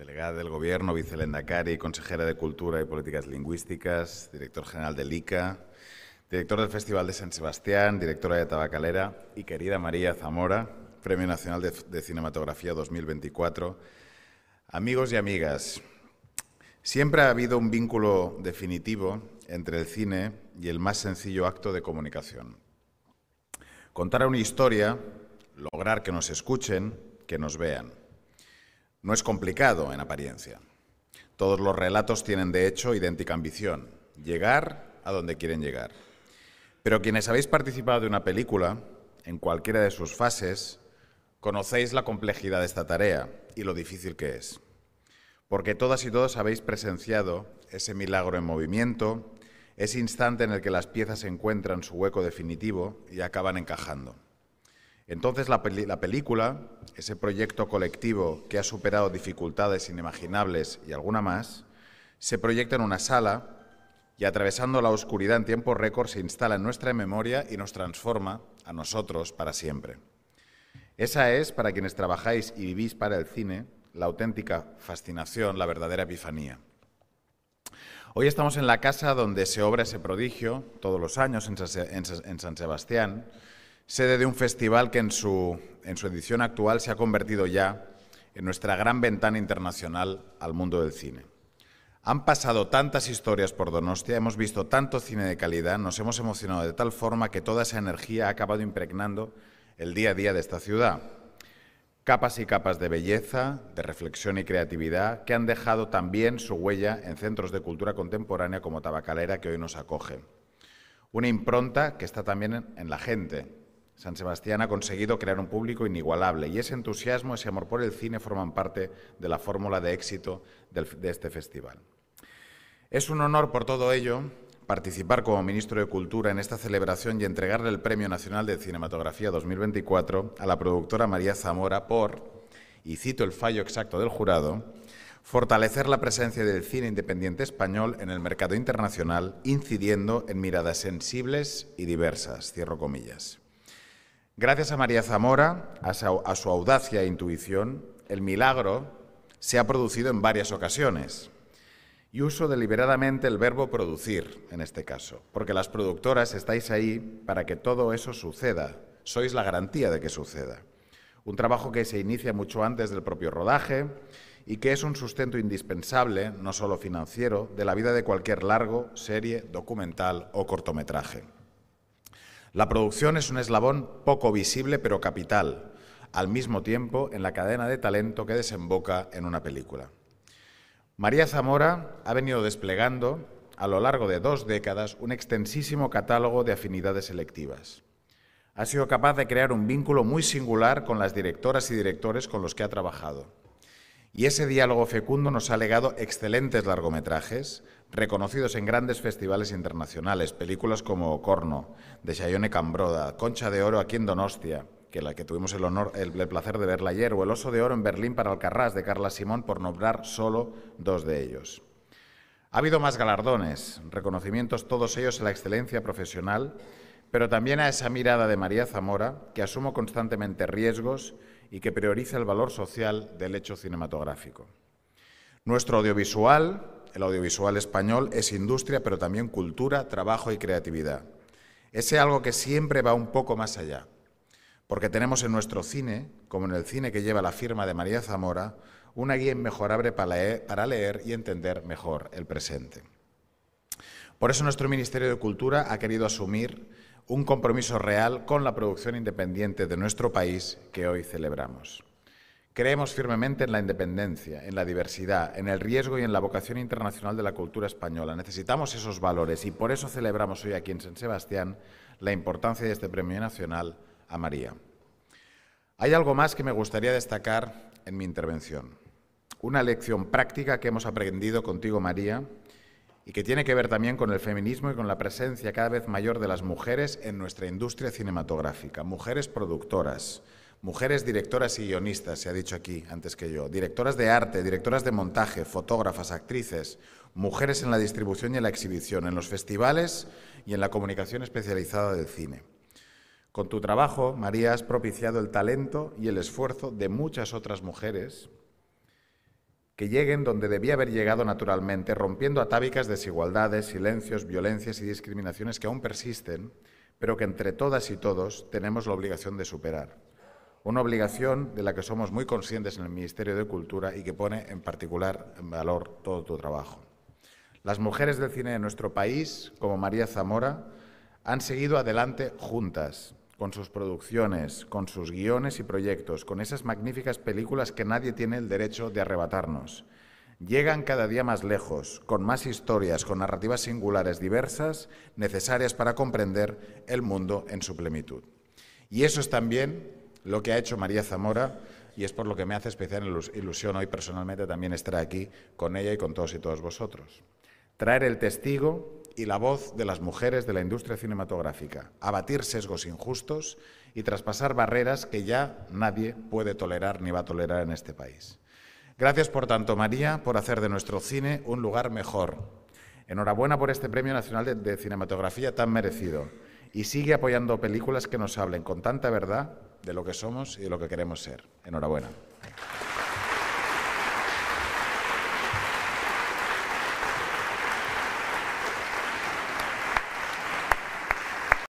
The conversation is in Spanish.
Delegada del Gobierno, vicelendacari, consejera de Cultura y Políticas Lingüísticas, director general del ICA, director del Festival de San Sebastián, directora de Tabacalera y querida María Zamora, Premio Nacional de, de Cinematografía 2024. Amigos y amigas, siempre ha habido un vínculo definitivo entre el cine y el más sencillo acto de comunicación. Contar una historia, lograr que nos escuchen, que nos vean. No es complicado en apariencia. Todos los relatos tienen de hecho idéntica ambición, llegar a donde quieren llegar. Pero quienes habéis participado de una película, en cualquiera de sus fases, conocéis la complejidad de esta tarea y lo difícil que es. Porque todas y todos habéis presenciado ese milagro en movimiento, ese instante en el que las piezas encuentran su hueco definitivo y acaban encajando. Entonces la, película, ese proyecto colectivo que ha superado dificultades inimaginables y alguna más, se proyecta en una sala y atravesando la oscuridad en tiempo récord se instala en nuestra memoria y nos transforma a nosotros para siempre. Esa es, para quienes trabajáis y vivís para el cine, la auténtica fascinación, la verdadera epifanía. Hoy estamos en la casa donde se obra ese prodigio, todos los años, en San Sebastián, sede de un festival que en su, edición actual se ha convertido ya en nuestra gran ventana internacional al mundo del cine. Han pasado tantas historias por Donostia, hemos visto tanto cine de calidad, nos hemos emocionado de tal forma que toda esa energía ha acabado impregnando el día a día de esta ciudad. Capas y capas de belleza, de reflexión y creatividad que han dejado también su huella en centros de cultura contemporánea como Tabacalera que hoy nos acoge. Una impronta que está también en la gente, San Sebastián ha conseguido crear un público inigualable y ese entusiasmo, ese amor por el cine forman parte de la fórmula de éxito de este festival. Es un honor por todo ello participar como ministro de Cultura en esta celebración y entregarle el Premio Nacional de Cinematografía 2024 a la productora María Zamora por, y cito el fallo exacto del jurado, fortalecer la presencia del cine independiente español en el mercado internacional, incidiendo en miradas sensibles y diversas, cierro comillas. Gracias a María Zamora, a su, audacia e intuición, el milagro se ha producido en varias ocasiones. Y uso deliberadamente el verbo producir, en este caso, porque las productoras estáis ahí para que todo eso suceda. Sois la garantía de que suceda. Un trabajo que se inicia mucho antes del propio rodaje y que es un sustento indispensable, no solo financiero, de la vida de cualquier largo, serie, documental o cortometraje. La producción es un eslabón poco visible pero capital, al mismo tiempo en la cadena de talento que desemboca en una película. María Zamora ha venido desplegando a lo largo de dos décadas un extensísimo catálogo de afinidades selectivas. Ha sido capaz de crear un vínculo muy singular con las directoras y directores con los que ha trabajado. Y ese diálogo fecundo nos ha legado excelentes largometrajes, reconocidos en grandes festivales internacionales, películas como Corno, de Shayone Cambroda, Concha de Oro aquí en Donostia, que la que tuvimos el honor, el, placer de verla ayer, o el Oso de Oro en Berlín para Alcarrás de Carla Simón, por nombrar solo dos de ellos. Ha habido más galardones, reconocimientos todos ellos a la excelencia profesional, pero también a esa mirada de María Zamora, que asumo constantemente riesgos y que prioriza el valor social del hecho cinematográfico. Nuestro audiovisual, el audiovisual español, es industria, pero también cultura, trabajo y creatividad ese algo que siempre va un poco más allá. Porque tenemos en nuestro cine, como en el cine que lleva la firma de María Zamora, una guía inmejorable para para leer y entender mejor el presente. Por eso nuestro Ministerio de Cultura ha querido asumir un compromiso real con la producción independiente de nuestro país que hoy celebramos. Creemos firmemente en la independencia, en la diversidad, en el riesgo y en la vocación internacional de la cultura española. Necesitamos esos valores y por eso celebramos hoy aquí en San Sebastián la importancia de este Premio Nacional a María. Hay algo más que me gustaría destacar en mi intervención. Una lección práctica que hemos aprendido contigo, María, y que tiene que ver también con el feminismo y con la presencia cada vez mayor de las mujeres en nuestra industria cinematográfica, mujeres productoras, Mujeres directoras y guionistas, se ha dicho aquí antes que yo, directoras de arte, directoras de montaje, fotógrafas, actrices, mujeres en la distribución y en la exhibición, en los festivales y en la comunicación especializada del cine. Con tu trabajo, María, has propiciado el talento y el esfuerzo de muchas otras mujeres que lleguen donde debía haber llegado naturalmente, rompiendo atávicas desigualdades, silencios, violencias y discriminaciones que aún persisten, pero que entre todas y todos tenemos la obligación de superar una obligación de la que somos muy conscientes en el Ministerio de Cultura y que pone en particular en valor todo tu trabajo. Las mujeres del cine de nuestro país, como María Zamora, han seguido adelante juntas, con sus producciones, con sus guiones y proyectos, con esas magníficas películas que nadie tiene el derecho de arrebatarnos. Llegan cada día más lejos, con más historias, con narrativas singulares diversas, necesarias para comprender el mundo en su plenitud. Y eso es también lo que ha hecho María Zamora y es por lo que me hace especial ilusión hoy personalmente también estar aquí con ella y con todos y todos vosotros. Traer el testigo y la voz de las mujeres de la industria cinematográfica, abatir sesgos injustos y traspasar barreras que ya nadie puede tolerar ni va a tolerar en este país. Gracias por tanto, María, por hacer de nuestro cine un lugar mejor. Enhorabuena por este Premio Nacional de, de Cinematografía tan merecido. Y sigue apoyando películas que nos hablen con tanta verdad de lo que somos y de lo que queremos ser. Enhorabuena.